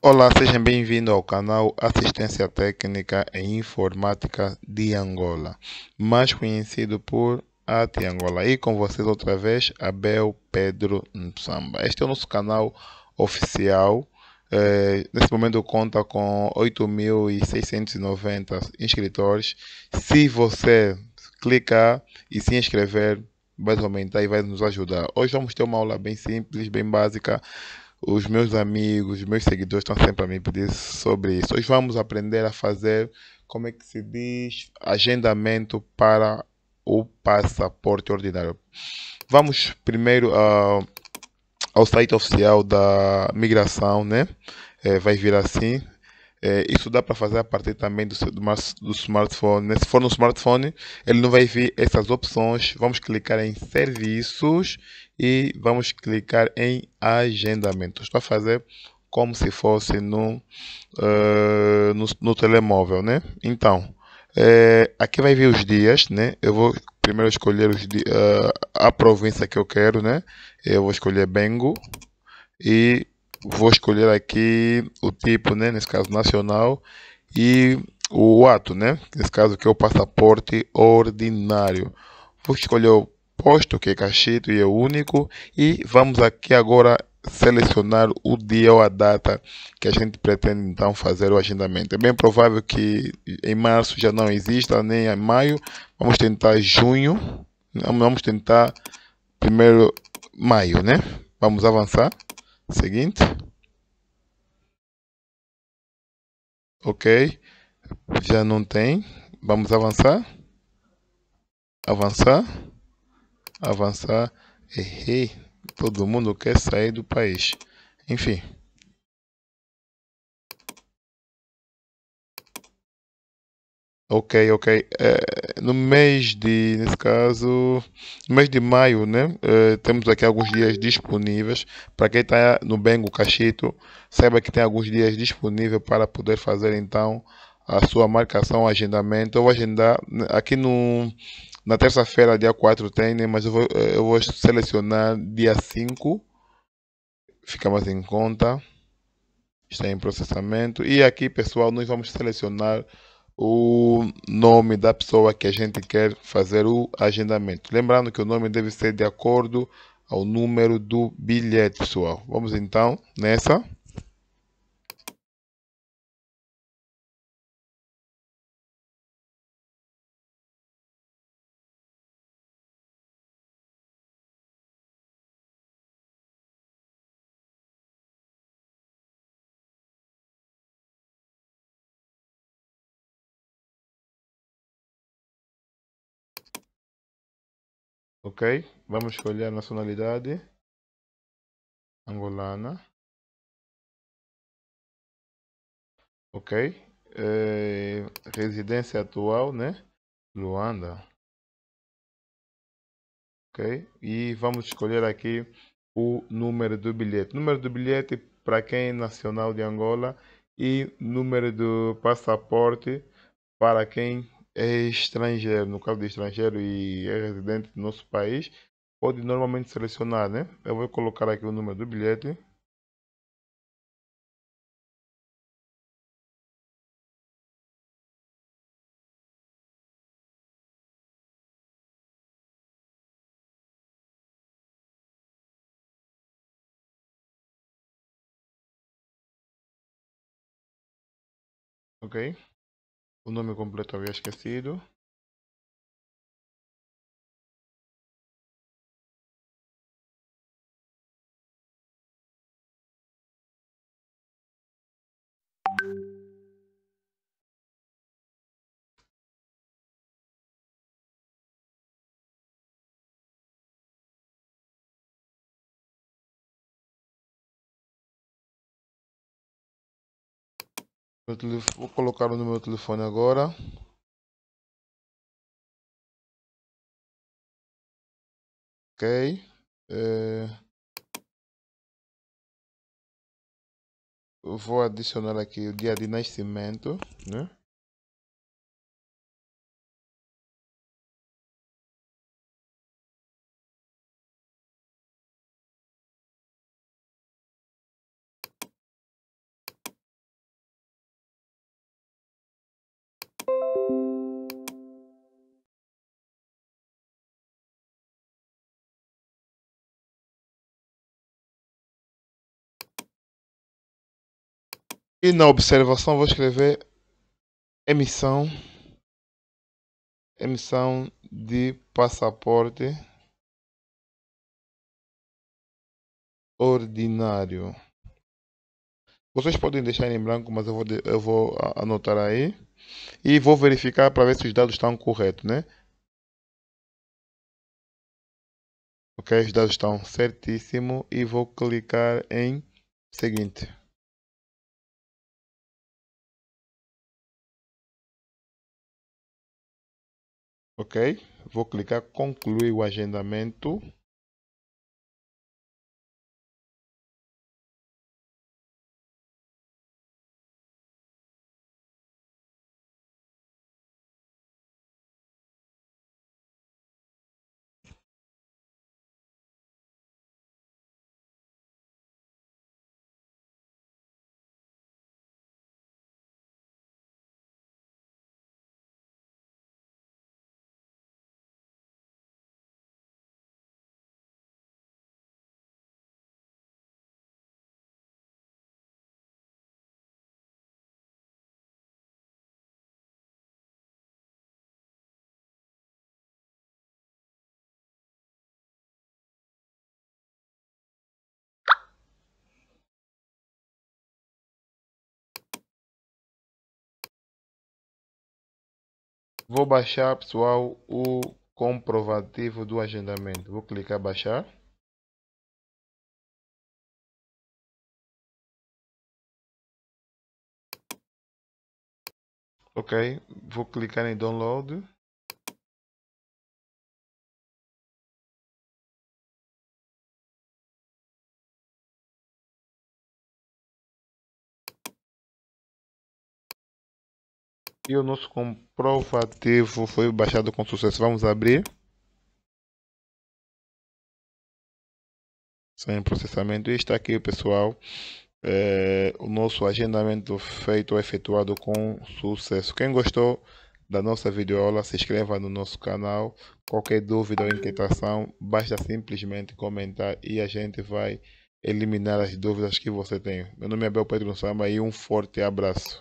Olá, sejam bem-vindos ao canal Assistência Técnica em Informática de Angola, mais conhecido por AT Angola. E com vocês outra vez, Abel Pedro Samba. Este é o nosso canal oficial. É, nesse momento conta com 8.690 inscritores. Se você clicar e se inscrever, vai aumentar e vai nos ajudar. Hoje vamos ter uma aula bem simples, bem básica os meus amigos, os meus seguidores estão sempre a me pedir sobre isso. Hoje vamos aprender a fazer, como é que se diz, agendamento para o passaporte ordinário. Vamos primeiro uh, ao site oficial da migração, né? É, vai vir assim, é, isso dá para fazer a partir também do, seu, do, do smartphone. Se for no smartphone, ele não vai ver essas opções. Vamos clicar em serviços e vamos clicar em agendamentos a fazer como se fosse no, uh, no, no, telemóvel, né? Então, é, aqui vai vir os dias, né? Eu vou primeiro escolher os, uh, a província que eu quero, né? Eu vou escolher Bengo e vou escolher aqui o tipo, né, nesse caso nacional, e o ato, né, nesse caso que é o passaporte ordinário. Vou escolher o posto, que é cachito e é único, e vamos aqui agora selecionar o dia ou a data que a gente pretende então fazer o agendamento. É bem provável que em março já não exista, nem em maio. Vamos tentar junho, vamos tentar primeiro maio, né? Vamos avançar. Seguinte. Ok. Já não tem. Vamos avançar. Avançar. Avançar. Errei. Todo mundo quer sair do país. Enfim. Ok, ok. Eh, no mês de, nesse caso, no mês de maio, né? Eh, temos aqui alguns dias disponíveis. Para quem está no Bengo Cachito, saiba que tem alguns dias disponíveis para poder fazer então a sua marcação, agendamento. Eu vou agendar né, aqui no, na terça-feira, dia 4 tem, né? mas eu vou, eh, eu vou selecionar dia 5. Fica mais em conta. Está em processamento. E aqui, pessoal, nós vamos selecionar o nome da pessoa que a gente quer fazer o agendamento. Lembrando que o nome deve ser de acordo ao número do bilhete, pessoal. Vamos então nessa. Ok? Vamos escolher a nacionalidade angolana. Ok? É, residência atual, né? Luanda. Ok? E vamos escolher aqui o número do bilhete. Número do bilhete para quem é nacional de Angola e número do passaporte para quem é estrangeiro, no caso de estrangeiro e é residente do nosso país, pode normalmente selecionar, né? Eu vou colocar aqui o número do bilhete. Ok. un nombre completo había esquecido. vou colocar no meu telefone agora. Ok. É... vou adicionar aqui o dia de nascimento, né? E na observação vou escrever emissão emissão de passaporte ordinário. Vocês podem deixar em branco, mas eu vou, eu vou anotar aí e vou verificar para ver se os dados estão corretos, né? Ok, os dados estão certíssimo e vou clicar em seguinte. Ok, vou clicar concluir o agendamento. Vou baixar, pessoal, o comprovativo do agendamento. Vou clicar baixar. Ok, vou clicar em download. E o nosso comprovativo foi baixado com sucesso. Vamos abrir. Sem processamento. E está aqui, pessoal, é, o nosso agendamento feito ou efetuado com sucesso. Quem gostou da nossa videoaula, se inscreva no nosso canal. Qualquer dúvida ou inquietação, basta simplesmente comentar e a gente vai eliminar as dúvidas que você tem. Meu nome é Abel Pedro Sama e um forte abraço.